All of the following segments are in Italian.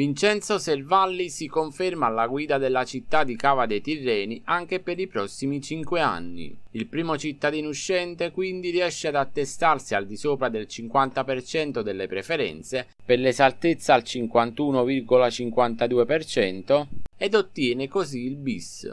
Vincenzo Selvalli si conferma alla guida della città di Cava dei Tirreni anche per i prossimi cinque anni. Il primo cittadino uscente quindi riesce ad attestarsi al di sopra del 50% delle preferenze, per l'esaltezza al 51,52% ed ottiene così il bis.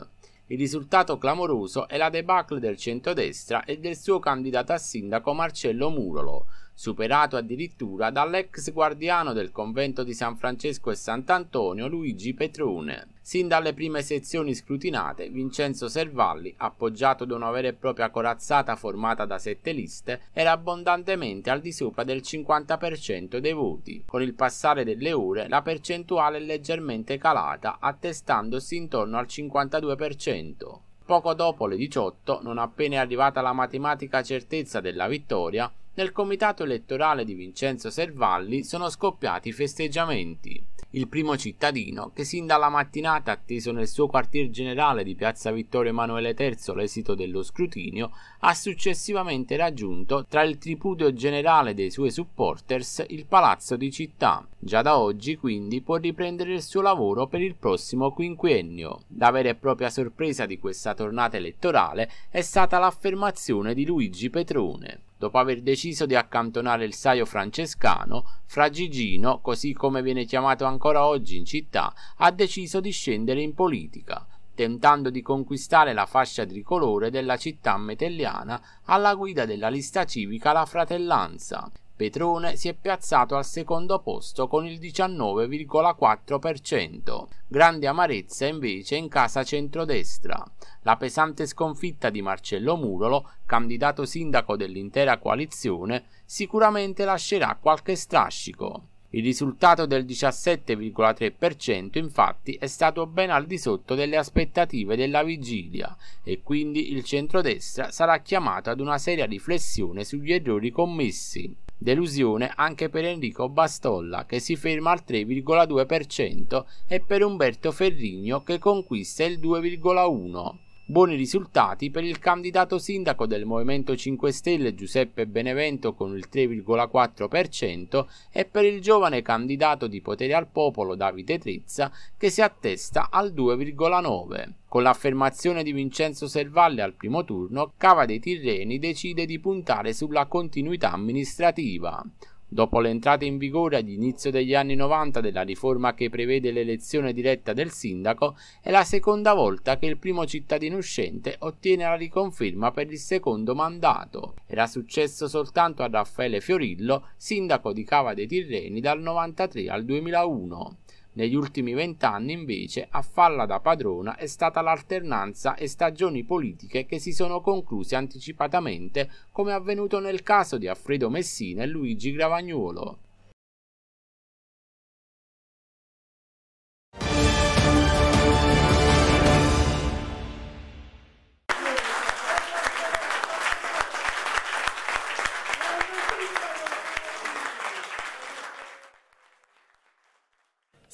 Il risultato clamoroso è la debacle del centrodestra e del suo candidato a sindaco Marcello Murolo, superato addirittura dall'ex guardiano del convento di San Francesco e Sant'Antonio Luigi Petrone. Sin dalle prime sezioni scrutinate, Vincenzo Servalli, appoggiato da una vera e propria corazzata formata da sette liste, era abbondantemente al di sopra del 50% dei voti. Con il passare delle ore, la percentuale è leggermente calata, attestandosi intorno al 52%. Poco dopo le 18, non appena è arrivata la matematica certezza della vittoria, nel comitato elettorale di Vincenzo Servalli sono scoppiati festeggiamenti. Il primo cittadino, che sin dalla mattinata ha atteso nel suo quartier generale di Piazza Vittorio Emanuele III l'esito dello scrutinio, ha successivamente raggiunto, tra il tripudio generale dei suoi supporters, il palazzo di città. Già da oggi, quindi, può riprendere il suo lavoro per il prossimo quinquennio. La vera e propria sorpresa di questa tornata elettorale è stata l'affermazione di Luigi Petrone dopo aver deciso di accantonare il saio francescano, Fra Gigino, così come viene chiamato ancora oggi in città, ha deciso di scendere in politica, tentando di conquistare la fascia tricolore della città metelliana alla guida della lista civica La Fratellanza. Petrone si è piazzato al secondo posto con il 19,4%. Grande amarezza invece in casa centrodestra. La pesante sconfitta di Marcello Murolo, candidato sindaco dell'intera coalizione, sicuramente lascerà qualche strascico. Il risultato del 17,3% infatti è stato ben al di sotto delle aspettative della vigilia e quindi il centrodestra sarà chiamato ad una seria riflessione sugli errori commessi. Delusione anche per Enrico Bastolla che si ferma al 3,2% e per Umberto Ferrigno che conquista il 2,1%. Buoni risultati per il candidato sindaco del Movimento 5 Stelle Giuseppe Benevento con il 3,4% e per il giovane candidato di Potere al Popolo Davide Trezza che si attesta al 2,9%. Con l'affermazione di Vincenzo Servalle al primo turno, Cava dei Tirreni decide di puntare sulla continuità amministrativa. Dopo l'entrata in vigore ad inizio degli anni 90 della riforma che prevede l'elezione diretta del sindaco, è la seconda volta che il primo cittadino uscente ottiene la riconferma per il secondo mandato. Era successo soltanto a Raffaele Fiorillo, sindaco di Cava dei Tirreni dal 93 al 2001. Negli ultimi vent'anni invece a falla da padrona è stata l'alternanza e stagioni politiche che si sono concluse anticipatamente come avvenuto nel caso di Alfredo Messina e Luigi Gravagnuolo.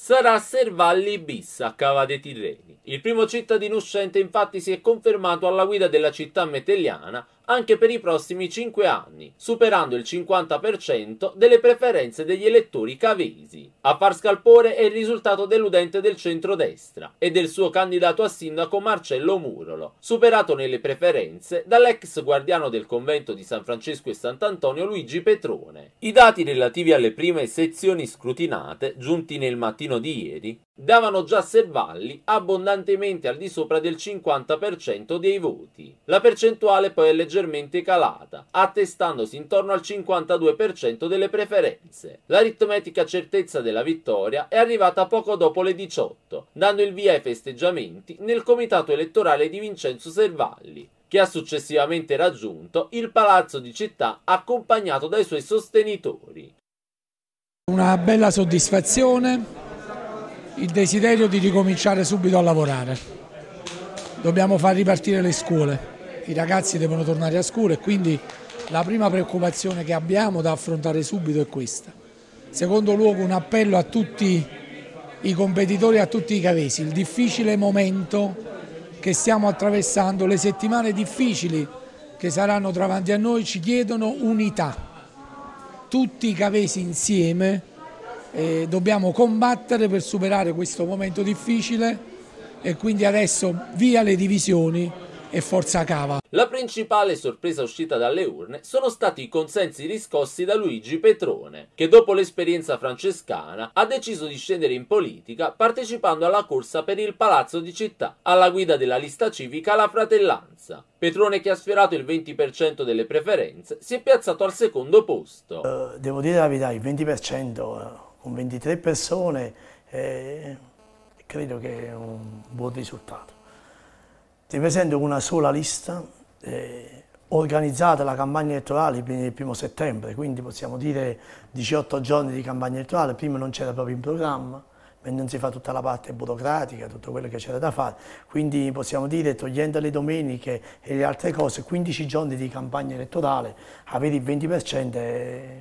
sarà Servalli Bissa, Cava dei Tirreni. Il primo cittadino uscente infatti si è confermato alla guida della città metelliana anche per i prossimi 5 anni, superando il 50% delle preferenze degli elettori cavesi. A far scalpore è il risultato deludente del centrodestra e del suo candidato a sindaco Marcello Murolo, superato nelle preferenze dall'ex guardiano del convento di San Francesco e Sant'Antonio Luigi Petrone. I dati relativi alle prime sezioni scrutinate, giunti nel mattino di ieri, davano già Servalli abbondantemente al di sopra del 50% dei voti. La percentuale poi è leggermente calata, attestandosi intorno al 52% delle preferenze. L'aritmetica certezza della vittoria è arrivata poco dopo le 18, dando il via ai festeggiamenti nel comitato elettorale di Vincenzo Servalli, che ha successivamente raggiunto il palazzo di città accompagnato dai suoi sostenitori. Una bella soddisfazione il desiderio di ricominciare subito a lavorare. Dobbiamo far ripartire le scuole, i ragazzi devono tornare a scuola e quindi la prima preoccupazione che abbiamo da affrontare subito è questa. Secondo luogo un appello a tutti i competitori e a tutti i cavesi, il difficile momento che stiamo attraversando, le settimane difficili che saranno davanti a noi ci chiedono unità, tutti i cavesi insieme e dobbiamo combattere per superare questo momento difficile e quindi adesso via le divisioni e forza Cava. La principale sorpresa uscita dalle urne sono stati i consensi riscossi da Luigi Petrone, che dopo l'esperienza francescana ha deciso di scendere in politica partecipando alla corsa per il Palazzo di Città, alla guida della lista civica La Fratellanza. Petrone, che ha sfiorato il 20% delle preferenze, si è piazzato al secondo posto. Uh, devo dire la verità, il 20% con 23 persone eh, credo che è un buon risultato. Ti presento una sola lista, eh, organizzata la campagna elettorale il primo settembre, quindi possiamo dire 18 giorni di campagna elettorale, prima non c'era proprio in programma, non si fa tutta la parte burocratica, tutto quello che c'era da fare, quindi possiamo dire togliendo le domeniche e le altre cose, 15 giorni di campagna elettorale, avere il 20% è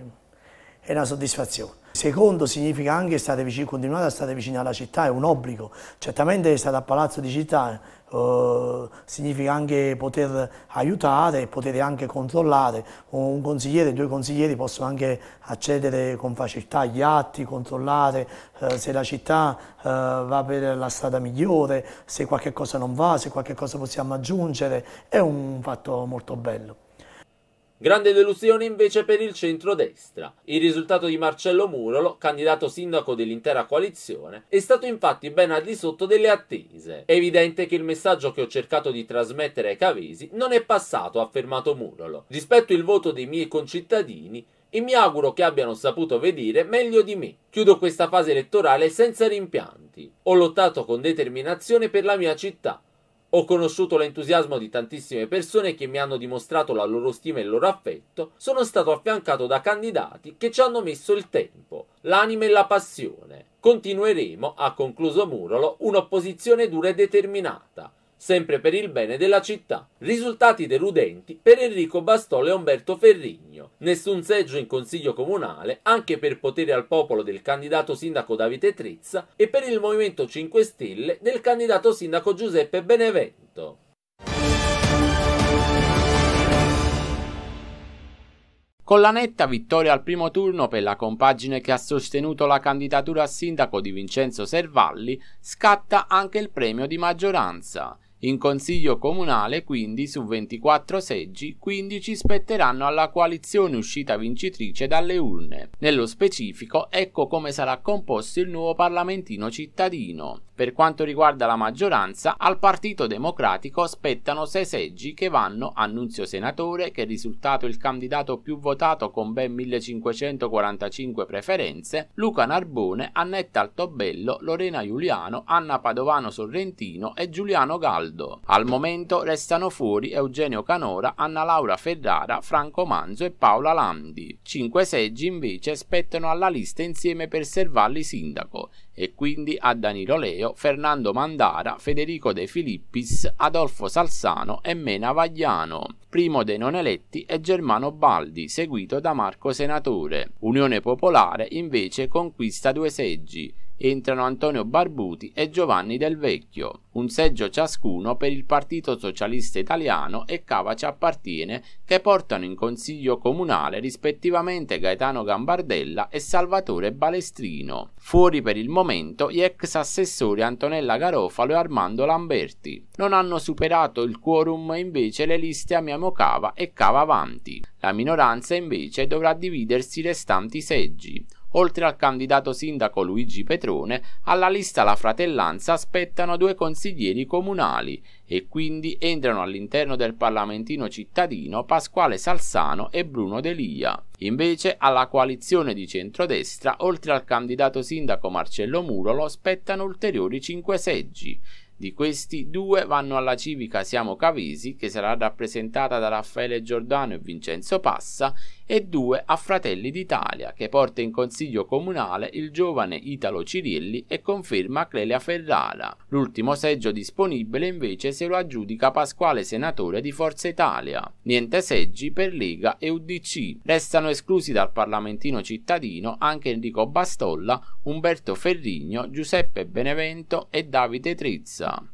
è una soddisfazione. Secondo significa anche state vicini, continuate a stare vicino alla città, è un obbligo. Certamente stare a Palazzo di Città eh, significa anche poter aiutare poter anche controllare. Un consigliere, due consiglieri possono anche accedere con facilità agli atti, controllare eh, se la città eh, va per la strada migliore, se qualche cosa non va, se qualche cosa possiamo aggiungere. È un fatto molto bello. Grande delusione invece per il centrodestra. Il risultato di Marcello Murolo, candidato sindaco dell'intera coalizione, è stato infatti ben al di sotto delle attese. È evidente che il messaggio che ho cercato di trasmettere ai cavesi non è passato, ha affermato Murolo. Rispetto il voto dei miei concittadini, e mi auguro che abbiano saputo vedere meglio di me. Chiudo questa fase elettorale senza rimpianti. Ho lottato con determinazione per la mia città ho conosciuto l'entusiasmo di tantissime persone che mi hanno dimostrato la loro stima e il loro affetto. Sono stato affiancato da candidati che ci hanno messo il tempo, l'anima e la passione. Continueremo, ha concluso Murolo, un'opposizione dura e determinata sempre per il bene della città. Risultati deludenti per Enrico Bastola e Umberto Ferrigno. Nessun seggio in consiglio comunale, anche per potere al popolo del candidato sindaco Davide Trizza e per il Movimento 5 Stelle del candidato sindaco Giuseppe Benevento. Con la netta vittoria al primo turno per la compagine che ha sostenuto la candidatura a sindaco di Vincenzo Servalli, scatta anche il premio di maggioranza. In Consiglio Comunale, quindi, su 24 seggi, 15 spetteranno alla coalizione uscita vincitrice dalle urne. Nello specifico, ecco come sarà composto il nuovo Parlamentino cittadino. Per quanto riguarda la maggioranza, al Partito Democratico spettano 6 seggi che vanno a Nunzio Senatore, che è risultato il candidato più votato con ben 1545 preferenze, Luca Narbone, Annetta Altobello, Lorena Giuliano, Anna Padovano Sorrentino e Giuliano Galdo Ronaldo. Al momento restano fuori Eugenio Canora, Anna Laura Ferrara, Franco Manzo e Paola Landi. Cinque seggi invece spettano alla lista insieme per Servalli Sindaco e quindi a Danilo Leo, Fernando Mandara, Federico De Filippis, Adolfo Salsano e Mena Vagliano. Primo dei non eletti è Germano Baldi, seguito da Marco Senatore. Unione Popolare invece conquista due seggi entrano Antonio Barbuti e Giovanni Del Vecchio, un seggio ciascuno per il Partito Socialista Italiano e Cava ci appartiene, che portano in consiglio comunale rispettivamente Gaetano Gambardella e Salvatore Balestrino. Fuori per il momento gli ex assessori Antonella Garofalo e Armando Lamberti. Non hanno superato il quorum invece le liste Amiamo Cava e Cava Avanti. La minoranza invece dovrà dividersi i restanti seggi. Oltre al candidato sindaco Luigi Petrone, alla lista La Fratellanza spettano due consiglieri comunali e quindi entrano all'interno del parlamentino cittadino Pasquale Salsano e Bruno Delia. Invece alla coalizione di centrodestra, oltre al candidato sindaco Marcello Murolo, spettano ulteriori cinque seggi. Di questi due vanno alla civica Siamo Cavesi, che sarà rappresentata da Raffaele Giordano e Vincenzo Passa, e due a Fratelli d'Italia, che porta in consiglio comunale il giovane Italo Cirilli e conferma Clelia Ferrara. L'ultimo seggio disponibile invece se lo aggiudica Pasquale Senatore di Forza Italia. Niente seggi per Lega e UDC. Restano esclusi dal Parlamentino cittadino anche Enrico Bastolla, Umberto Ferrigno, Giuseppe Benevento e Davide Trizza.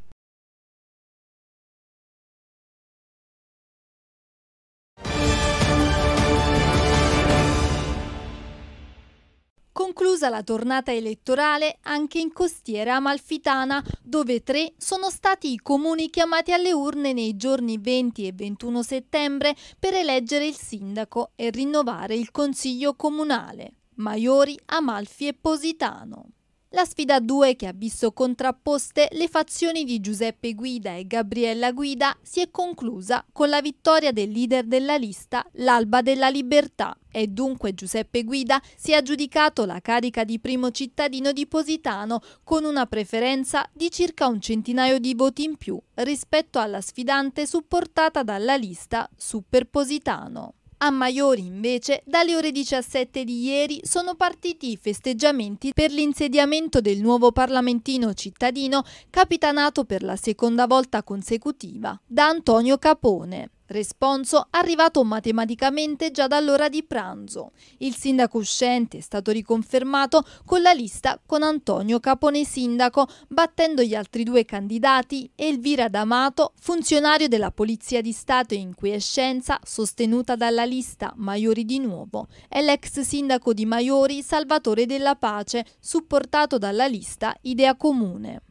Conclusa la tornata elettorale anche in costiera amalfitana, dove tre sono stati i comuni chiamati alle urne nei giorni 20 e 21 settembre per eleggere il sindaco e rinnovare il consiglio comunale. Maiori, Amalfi e Positano. La sfida 2, che ha visto contrapposte le fazioni di Giuseppe Guida e Gabriella Guida, si è conclusa con la vittoria del leader della lista, l'Alba della Libertà. E dunque Giuseppe Guida si è aggiudicato la carica di primo cittadino di Positano con una preferenza di circa un centinaio di voti in più rispetto alla sfidante supportata dalla lista Super Positano. A Maiori invece dalle ore 17 di ieri sono partiti i festeggiamenti per l'insediamento del nuovo parlamentino cittadino capitanato per la seconda volta consecutiva da Antonio Capone. Responso arrivato matematicamente già dall'ora di pranzo. Il sindaco uscente è stato riconfermato con la lista con Antonio Capone sindaco, battendo gli altri due candidati, Elvira D'Amato, funzionario della Polizia di Stato in quiescenza, sostenuta dalla lista Maiori di Nuovo, e l'ex sindaco di Maiori Salvatore della Pace, supportato dalla lista Idea Comune.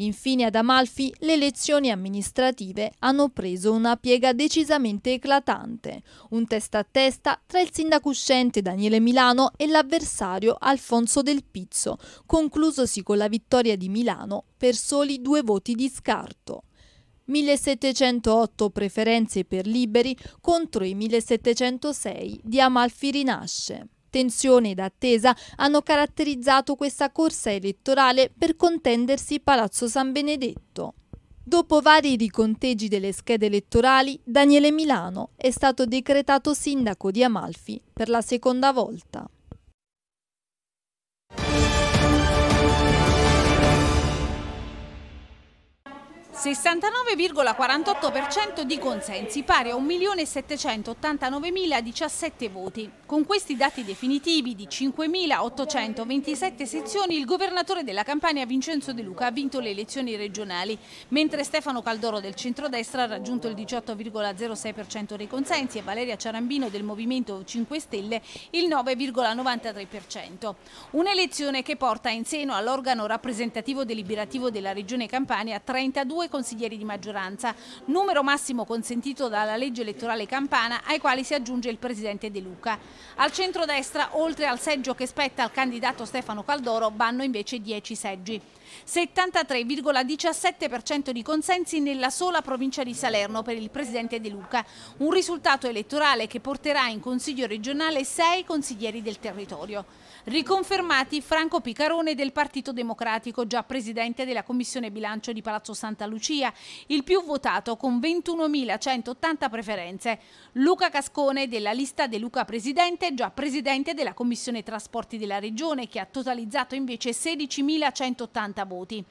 Infine ad Amalfi le elezioni amministrative hanno preso una piega decisamente eclatante, un testa a testa tra il sindaco uscente Daniele Milano e l'avversario Alfonso Del Pizzo, conclusosi con la vittoria di Milano per soli due voti di scarto. 1708 preferenze per liberi contro i 1706 di Amalfi Rinasce tensione ed attesa hanno caratterizzato questa corsa elettorale per contendersi Palazzo San Benedetto. Dopo vari riconteggi delle schede elettorali, Daniele Milano è stato decretato sindaco di Amalfi per la seconda volta. 69,48% di consensi, pari a 1.789.017 voti. Con questi dati definitivi di 5.827 sezioni, il governatore della Campania Vincenzo De Luca ha vinto le elezioni regionali, mentre Stefano Caldoro del centrodestra ha raggiunto il 18,06% dei consensi e Valeria Ciarambino del Movimento 5 Stelle il 9,93%. Un'elezione che porta in seno all'organo rappresentativo deliberativo della Regione Campania 32 due consiglieri di maggioranza, numero massimo consentito dalla legge elettorale campana ai quali si aggiunge il presidente De Luca. Al centro-destra, oltre al seggio che spetta al candidato Stefano Caldoro, vanno invece 10 seggi. 73,17% di consensi nella sola provincia di Salerno per il presidente De Luca, un risultato elettorale che porterà in Consiglio regionale sei consiglieri del territorio. Riconfermati Franco Picarone del Partito Democratico, già presidente della Commissione Bilancio di Palazzo Santa Lucia, il più votato con 21.180 preferenze. Luca Cascone della lista De Luca Presidente, già presidente della Commissione Trasporti della Regione, che ha totalizzato invece 16.180 voti.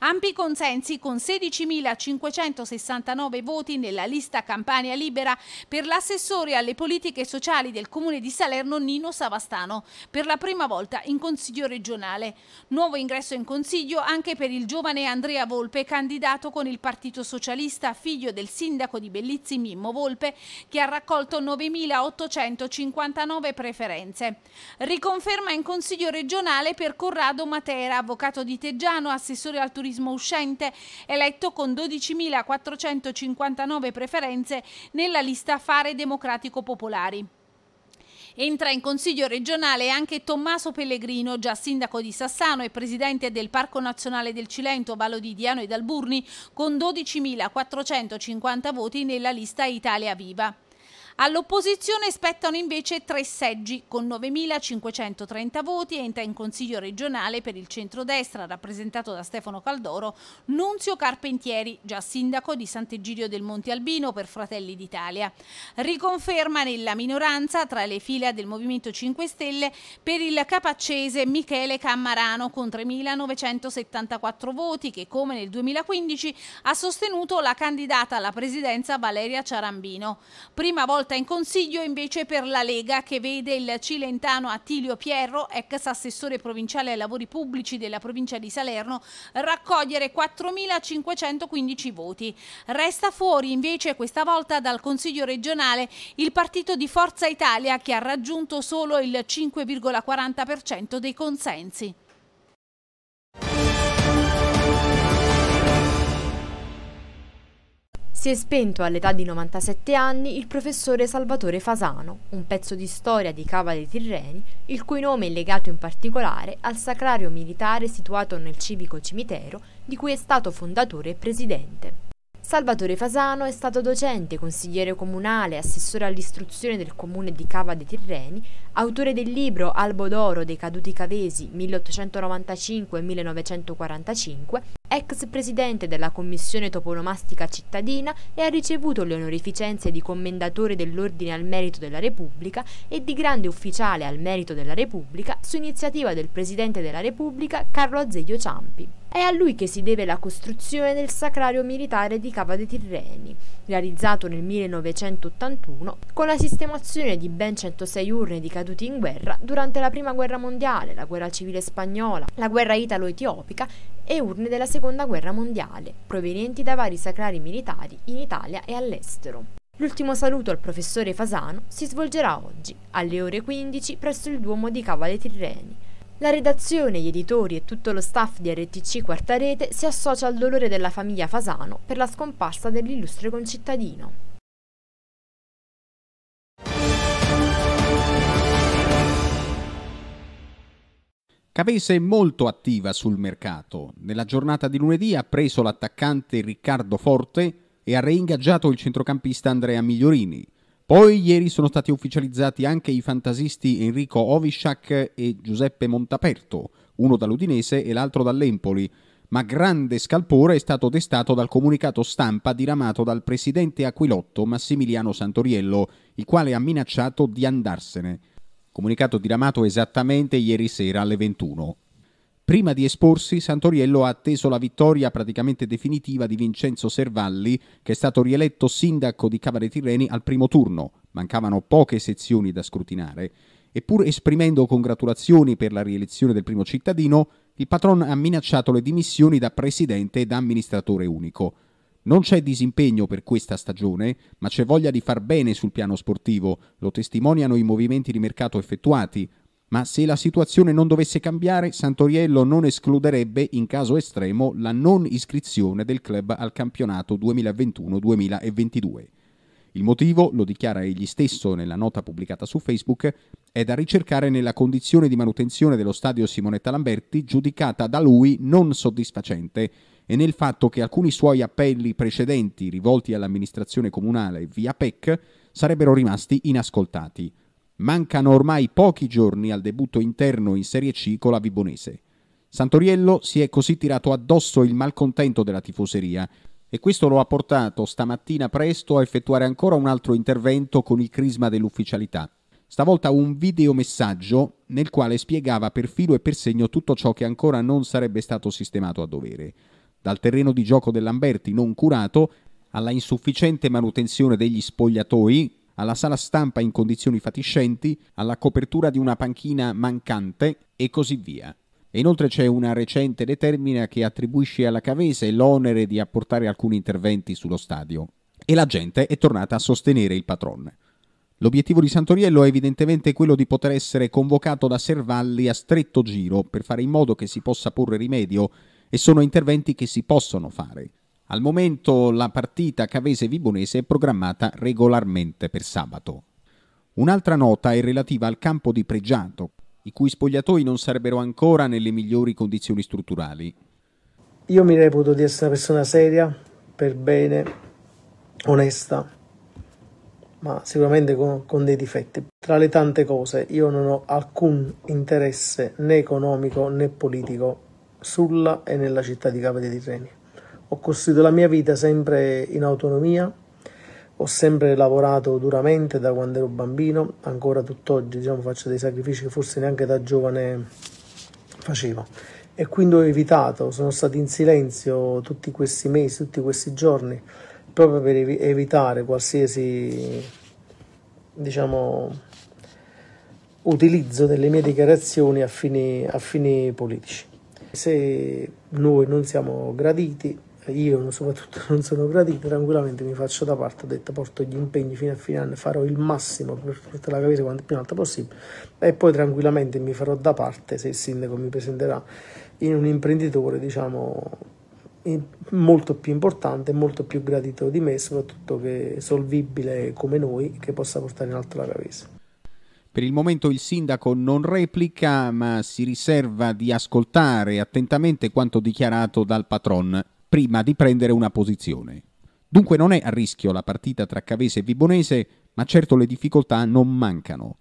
Ampi consensi con 16.569 voti nella lista Campania Libera per l'assessore alle politiche sociali del Comune di Salerno Nino Savastano. Per la prima prima volta in Consiglio regionale. Nuovo ingresso in Consiglio anche per il giovane Andrea Volpe, candidato con il Partito Socialista, figlio del sindaco di Bellizzi Mimmo Volpe, che ha raccolto 9.859 preferenze. Riconferma in Consiglio regionale per Corrado Matera, avvocato di Teggiano, assessore al turismo uscente, eletto con 12.459 preferenze nella lista Fare Democratico Popolari. Entra in consiglio regionale anche Tommaso Pellegrino, già sindaco di Sassano e presidente del Parco Nazionale del Cilento, Vallo di Diano e Dalburni, con 12.450 voti nella lista Italia Viva. All'opposizione spettano invece tre seggi con 9.530 voti e entra in Consiglio regionale per il centrodestra rappresentato da Stefano Caldoro Nunzio Carpentieri, già sindaco di Sant'Egidio del Monte Albino per Fratelli d'Italia. Riconferma nella minoranza tra le file del Movimento 5 Stelle per il capaccese Michele Cammarano con 3.974 voti che come nel 2015 ha sostenuto la candidata alla presidenza Valeria Ciarambino. Prima volta volta in consiglio invece per la Lega che vede il cilentano Attilio Pierro, ex assessore provinciale ai lavori pubblici della provincia di Salerno, raccogliere 4.515 voti. Resta fuori invece questa volta dal consiglio regionale il partito di Forza Italia che ha raggiunto solo il 5,40% dei consensi. Si è spento all'età di 97 anni il professore Salvatore Fasano, un pezzo di storia di Cava dei Tirreni, il cui nome è legato in particolare al sacrario militare situato nel civico cimitero di cui è stato fondatore e presidente. Salvatore Fasano è stato docente, consigliere comunale, e assessore all'istruzione del comune di Cava dei Tirreni, Autore del libro Albo d'oro dei caduti cavesi 1895-1945, ex presidente della Commissione Toponomastica Cittadina e ha ricevuto le onorificenze di Commendatore dell'Ordine al Merito della Repubblica e di Grande Ufficiale al Merito della Repubblica su iniziativa del Presidente della Repubblica Carlo Azeglio Ciampi. È a lui che si deve la costruzione del sacrario militare di Cava dei Tirreni, realizzato nel 1981 con la sistemazione di ben 106 urne di caduti caduti in guerra durante la Prima Guerra Mondiale, la Guerra Civile Spagnola, la Guerra Italo-Etiopica e urne della Seconda Guerra Mondiale, provenienti da vari sacrari militari in Italia e all'estero. L'ultimo saluto al professore Fasano si svolgerà oggi, alle ore 15, presso il Duomo di Cavale Tirreni. La redazione, gli editori e tutto lo staff di RTC Quarta Rete si associa al dolore della famiglia Fasano per la scomparsa dell'illustre concittadino. Cavese è molto attiva sul mercato. Nella giornata di lunedì ha preso l'attaccante Riccardo Forte e ha reingaggiato il centrocampista Andrea Migliorini. Poi ieri sono stati ufficializzati anche i fantasisti Enrico Ovisciak e Giuseppe Montaperto, uno dall'Udinese e l'altro dall'Empoli, ma grande scalpore è stato destato dal comunicato stampa diramato dal presidente Aquilotto Massimiliano Santoriello, il quale ha minacciato di andarsene comunicato diramato esattamente ieri sera alle 21. Prima di esporsi, Santoriello ha atteso la vittoria praticamente definitiva di Vincenzo Servalli, che è stato rieletto sindaco di Cavare Tirreni al primo turno. Mancavano poche sezioni da scrutinare. Eppur esprimendo congratulazioni per la rielezione del primo cittadino, il patron ha minacciato le dimissioni da presidente ed amministratore unico. Non c'è disimpegno per questa stagione, ma c'è voglia di far bene sul piano sportivo, lo testimoniano i movimenti di mercato effettuati. Ma se la situazione non dovesse cambiare, Santoriello non escluderebbe, in caso estremo, la non iscrizione del club al campionato 2021-2022. Il motivo, lo dichiara egli stesso nella nota pubblicata su Facebook, è da ricercare nella condizione di manutenzione dello stadio Simonetta Lamberti, giudicata da lui non soddisfacente e nel fatto che alcuni suoi appelli precedenti rivolti all'amministrazione comunale via PEC sarebbero rimasti inascoltati. Mancano ormai pochi giorni al debutto interno in Serie C con la Vibonese. Santoriello si è così tirato addosso il malcontento della tifoseria e questo lo ha portato stamattina presto a effettuare ancora un altro intervento con il crisma dell'ufficialità. Stavolta un videomessaggio nel quale spiegava per filo e per segno tutto ciò che ancora non sarebbe stato sistemato a dovere dal terreno di gioco dell'Amberti non curato alla insufficiente manutenzione degli spogliatoi, alla sala stampa in condizioni fatiscenti, alla copertura di una panchina mancante e così via. E inoltre c'è una recente determina che attribuisce alla Cavese l'onere di apportare alcuni interventi sullo stadio. E la gente è tornata a sostenere il patron. L'obiettivo di Santoriello è evidentemente quello di poter essere convocato da Servalli a stretto giro per fare in modo che si possa porre rimedio e sono interventi che si possono fare. Al momento la partita Cavese-Vibonese è programmata regolarmente per sabato. Un'altra nota è relativa al campo di Pregiato, i cui spogliatoi non sarebbero ancora nelle migliori condizioni strutturali. Io mi reputo di essere una persona seria, per bene, onesta, ma sicuramente con, con, dei difetti. Tra le tante cose, io non ho alcun interesse né economico né politico sulla e nella città di Cava di Tirrenia. Ho costruito la mia vita sempre in autonomia, ho sempre lavorato duramente da quando ero bambino, ancora tutt'oggi diciamo, faccio dei sacrifici che forse neanche da giovane facevo e quindi ho evitato, sono stato in silenzio tutti questi mesi, tutti questi giorni, proprio per evitare qualsiasi diciamo, utilizzo delle mie dichiarazioni a fini, a fini politici se noi non siamo graditi, io soprattutto non sono gradito, tranquillamente mi faccio da parte, ho detto porto gli impegni fino a fine anno, farò il massimo per portarla a capire quanto più in alto possibile e poi tranquillamente mi farò da parte se il sindaco mi presenterà in un imprenditore diciamo molto più importante, molto più gradito di me, soprattutto che solvibile come noi, che possa portare in alto la Cavese. Per il momento il sindaco non replica, ma si riserva di ascoltare attentamente quanto dichiarato dal patron prima di prendere una posizione. Dunque non è a rischio la partita tra Cavese e Vibonese, ma certo le difficoltà non mancano.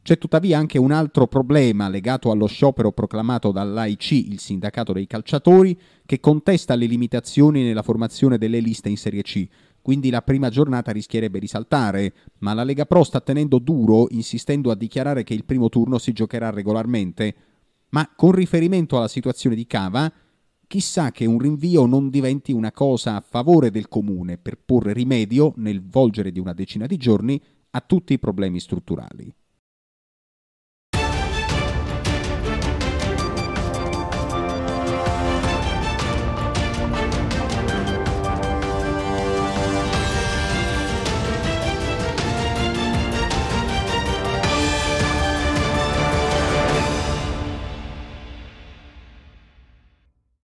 C'è tuttavia anche un altro problema legato allo sciopero proclamato dall'AIC, il sindacato dei calciatori, che contesta le limitazioni nella formazione delle liste in Serie C, quindi la prima giornata rischierebbe di saltare, ma la Lega Pro sta tenendo duro insistendo a dichiarare che il primo turno si giocherà regolarmente. Ma con riferimento alla situazione di Cava, chissà che un rinvio non diventi una cosa a favore del comune per porre rimedio nel volgere di una decina di giorni a tutti i problemi strutturali.